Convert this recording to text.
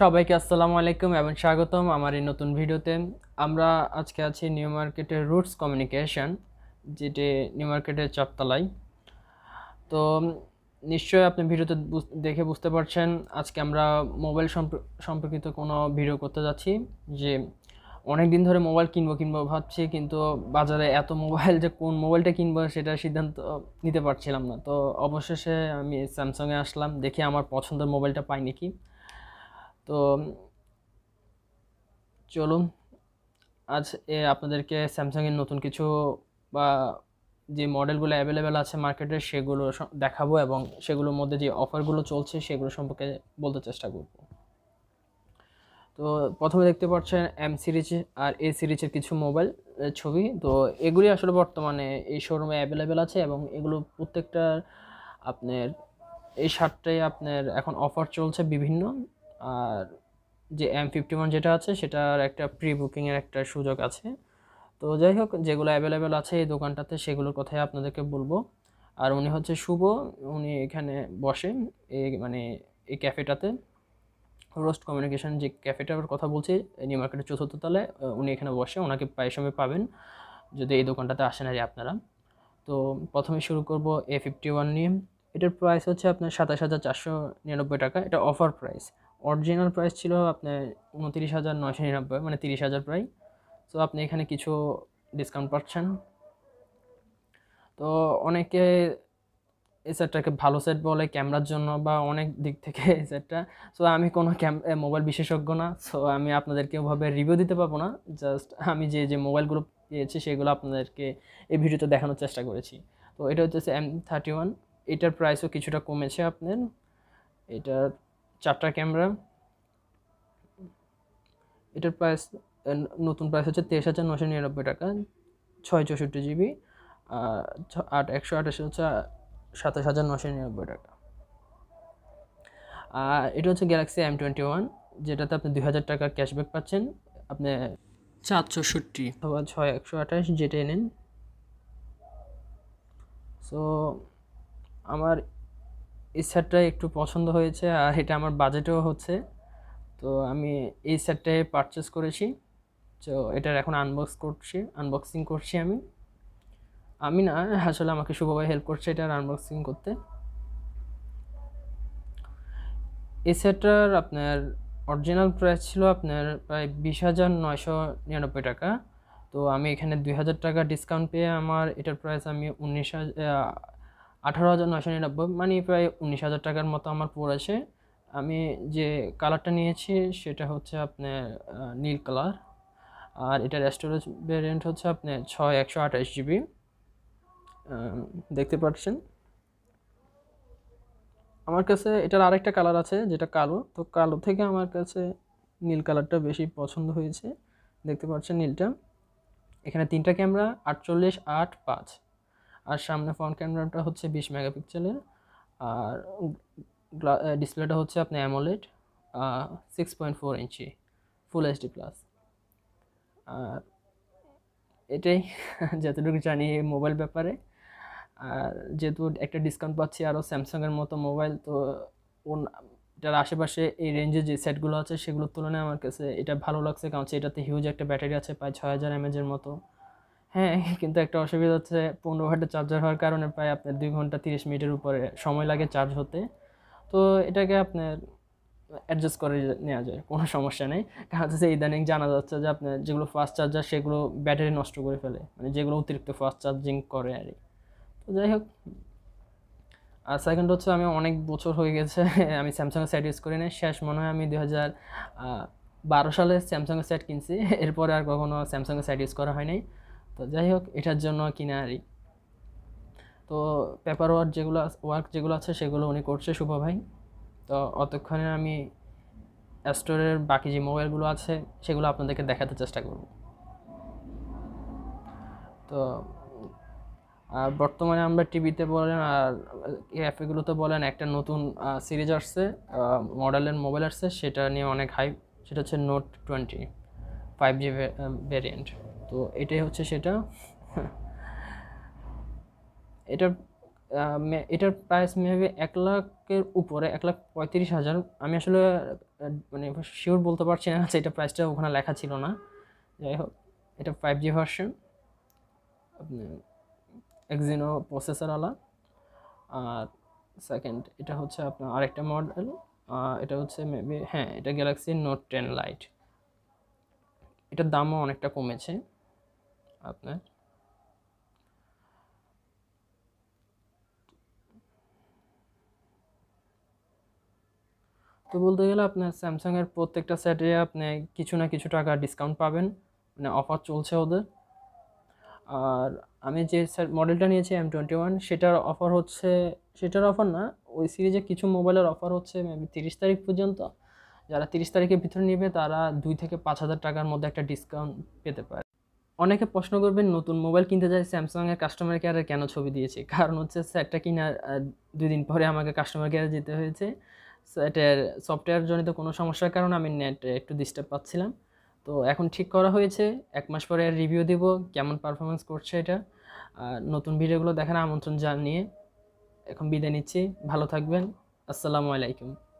সবাইকে আসসালামু আলাইকুম এবং স্বাগতম আমার এই নতুন ভিডিওতে আমরা আজকে আছি নিউ মার্কেটের রুটস কমিউনিকেশান যেটি নিউ মার্কেটের চারতলায় তো নিশ্চয়ই আপনি ভিডিওতে দেখে বুঝতে পারছেন আজকে আমরা মোবাইল সম্পর্কিত কোনো ভিডিও করতে যাচ্ছি যে অনেক দিন ধরে মোবাইল কিনবো কিনবো ভাবছি কিন্তু বাজারে এত মোবাইল যে কোন মোবাইলটা কিনবো সেটা সিদ্ধান্ত নিতে পারছিলাম না তো অবশেষে আমি স্যামসংয়ে আসলাম দেখি আমার পছন্দের মোবাইলটা পাই নাকি তো চলুন আজ এ আপনাদেরকে স্যামসাংয়ের নতুন কিছু বা যে মডেলগুলো অ্যাভেলেবেল আছে মার্কেটে সেগুলো দেখাবো এবং সেগুলোর মধ্যে যে অফারগুলো চলছে সেগুলো সম্পর্কে বলতে চেষ্টা করব তো প্রথমে দেখতে পাচ্ছেন এম সিরিজ আর এ সিরিজের কিছু মোবাইল ছবি তো এগুলি আসলে বর্তমানে এই শোরুমে অ্যাভেলেবেল আছে এবং এগুলো প্রত্যেকটার আপনার এই শার্টটাই আপনার এখন অফার চলছে বিভিন্ন আর যে এম ফিফটি ওয়ান যেটা আছে সেটার একটা প্রি বুকিংয়ের একটা সুযোগ আছে তো যাই হোক যেগুলো অ্যাভেলেবেল আছে এই দোকানটাতে সেগুলোর কথাই আপনাদেরকে বলবো আর উনি হচ্ছে শুভ উনি এখানে বসেন এই মানে এই ক্যাফেটাতে রোস্ট কমিউনিকেশন যে ক্যাফেটার কথা বলছি নিউ মার্কেটের চতুর্থ তলায় উনি এখানে বসে ওনাকে প্রায় সময় পাবেন যদি এই দোকানটাতে আসেন আর আপনারা তো প্রথমে শুরু করব এ ফিফটি ওয়ান নিয়ে এটার প্রাইস হচ্ছে আপনার সাতাশ হাজার চারশো নিরানব্বই টাকা এটা অফার প্রাইস অরিজিনাল প্রাইস ছিল আপনার উনতিরিশ হাজার নয়শো নিরানব্বই মানে তিরিশ হাজার প্রায় সো আপনি এখানে কিছু ডিসকাউন্ট পাচ্ছেন তো অনেকে এই সেটটাকে ভালো সেট বলে ক্যামেরার জন্য বা অনেক দিক থেকে এই সেটটা সো আমি কোনো ক্যাম মোবাইল বিশেষজ্ঞ না সো আমি আপনাদেরকে ওভাবে রিভিউ দিতে পারবো না জাস্ট আমি যে যে মোবাইলগুলো পেয়েছি সেগুলো আপনাদেরকে এই ভিডিওতে দেখানোর চেষ্টা করেছি তো এটা হচ্ছে এম থার্টি ওয়ান এটার প্রাইসও কিছুটা কমেছে আপনার এটার চারটা ক্যামেরা এটার প্রাইস নতুন প্রাইস হচ্ছে তেইশ হাজার নশো নিরানব্বই টাকা ছয় চৌষট্টি জিবি আট একশো আঠাশ হচ্ছে সাতাশ হাজার নশো নিরানব্বই টাকা আর এটা হচ্ছে গ্যালাক্সি এম টোয়েন্টি ওয়ান যেটাতে আপনি দুই হাজার টাকা ক্যাশব্যাক পাচ্ছেন আপনি চার চৌষট্টি অথবা ছয় একশো আঠাশ যেটা নেন সো আমার এই সেটটা একটু পছন্দ হয়েছে আর এটা আমার বাজেটেও হচ্ছে তো আমি এই স্যারটাই পারচেস করেছি তো এটার এখন আনবক্স করছি আনবক্সিং করছি আমি আমি না আসলে আমাকে শুভভাই হেল্প করছে এটার আনবক্সিং করতে এই সেটটার আপনার অরিজিনাল প্রাইস ছিল আপনার প্রায় বিশ হাজার নয়শো নিরানব্বই টাকা তো আমি এখানে দুই হাজার টাকা ডিসকাউন্ট পেয়ে আমার এটার প্রাইস আমি উনিশ হাজার আঠারো হাজার নয়শো নিরানব্বই মানে প্রায় উনিশ হাজার টাকার মতো আমার পড়েছে আমি যে কালারটা নিয়েছি সেটা হচ্ছে আপনার নীল কালার আর এটার স্টোরেজ ভ্যারিয়েন্ট হচ্ছে আপনার ছয় একশো আঠাশ জিবি দেখতে পাচ্ছেন আমার কাছে এটার আরেকটা কালার আছে যেটা কালো তো কালো থেকে আমার কাছে নীল কালারটা বেশি পছন্দ হয়েছে দেখতে পাচ্ছেন নীলটা এখানে তিনটা ক্যামেরা আটচল্লিশ আট পাঁচ আর সামনে ফ্রন্ট ক্যামেরাটা হচ্ছে বিশ মেগাপিক্সেলের আর ডিসপ্লেটা হচ্ছে আপনি AMOLED six point four inch full HD plus আর এটাই যতটুকু জানি মোবাইল ব্যাপারে আর যেহেতু একটা ডিসকাউন্ট পাচ্ছি আরও স্যামসাংয়ের মতো মোবাইল তো এটার আশেপাশে এই রেঞ্জে যে সেটগুলো আছে সেগুলোর তুলনায় আমার কাছে এটা ভালো লাগছে কারণ এটাতে হিউজ একটা ব্যাটারি আছে প্রায় ছয় হাজার এমএজের মতো হ্যাঁ কিন্তু একটা অসুবিধা হচ্ছে পনেরো ঘন্টা চার্জার হওয়ার কারণে প্রায় আপনার দুই ঘন্টা তিরিশ মিনিটের উপরে সময় লাগে চার্জ হতে তো এটাকে আপনার অ্যাডজাস্ট করে নেওয়া যায় কোনো সমস্যা নেই কারণ হচ্ছে ইদানিং জানা যাচ্ছে যে আপনার যেগুলো ফাস্ট চার্জার সেগুলো ব্যাটারি নষ্ট করে ফেলে মানে যেগুলো অতিরিক্ত ফাস্ট চার্জিং করে আর তো যাই হোক আর সেকেন্ড হচ্ছে আমি অনেক বছর হয়ে গেছে আমি স্যামসাংয়ের সেট ইউজ করি না শেষ মনে হয় আমি দু হাজার বারো সালে স্যামসাংয়ের সেট কিনছি এরপরে আর কখনো স্যামসাংয়ের সেট ইউজ করা হয়নি তো যাই হোক এটার জন্য কিনা আরই তো পেপার ওয়ার্ক যেগুলো ওয়ার্ক যেগুলো আছে সেগুলো উনি করছে শুভ ভাই তো অতক্ষণে আমি স্টোরের বাকি যে মোবাইলগুলো আছে সেগুলো আপনাদেরকে দেখাতে চেষ্টা করব তো আর বর্তমানে আমরা টিভিতে বলেন আর ক্যাফেগুলোতে বলেন একটা নতুন সিরিজ আসছে মডেলের মোবাইল আসছে সেটা নিয়ে অনেক হাইপ সেটা হচ্ছে Note twenty five G variant তো এটাই হচ্ছে সেটা এটার এটার প্রাইস মেবি এক লাখের উপরে এক লাখ পঁয়ত্রিশ হাজার আমি আসলে মানে শিওর বলতে পারছি না আচ্ছা এটা প্রাইসটা ওখানে লেখা ছিল না যাই হোক এটা ফাইভ জি ভার্সন এক্সিনো প্রসেসরওয়ালা আর সেকেন্ড এটা হচ্ছে আপনার আরেকটা মডেল এটা হচ্ছে মেবি হ্যাঁ এটা গ্যালাক্সি নোট টেন লাইট এটার দামও অনেকটা কমেছে আপনার তো বলতে গেলে আপনার স্যামসাংয়ের প্রত্যেকটা সেটে আপনি কিছু না কিছু টাকা ডিসকাউন্ট পাবেন মানে অফার চলছে ওদের আর আমি যে মডেলটা নিয়েছি এম টোয়েন্টি ওয়ান সেটার অফার হচ্ছে সেটার অফার না ওই সিরিজে কিছু মোবাইলের অফার হচ্ছে মেবি তিরিশ তারিখ পর্যন্ত যারা তিরিশ তারিখের ভিতরে নেবে তারা দুই থেকে পাঁচ হাজার টাকার মধ্যে একটা ডিসকাউন্ট পেতে পারে অনেকে প্রশ্ন করবেন নতুন মোবাইল কিনতে যাই স্যামসাংয়ের কাস্টমার কেয়ারে কেন ছবি দিয়েছি কারণ হচ্ছে সেটটা কিনার দুই দিন পরে আমাকে কাস্টমার কেয়ারে যেতে হয়েছে সেটের সফটওয়্যার জনিত কোনো সমস্যার কারণে আমি নেট একটু ডিস্টার্ব পাচ্ছিলাম তো এখন ঠিক করা হয়েছে এক মাস পরে রিভিউ দিব কেমন পারফরমেন্স করছে এটা আর নতুন ভিডিওগুলো দেখার আমন্ত্রণ জানিয়ে এখন বিদায় নিচ্ছি ভালো থাকবেন আসসালামু আলাইকুম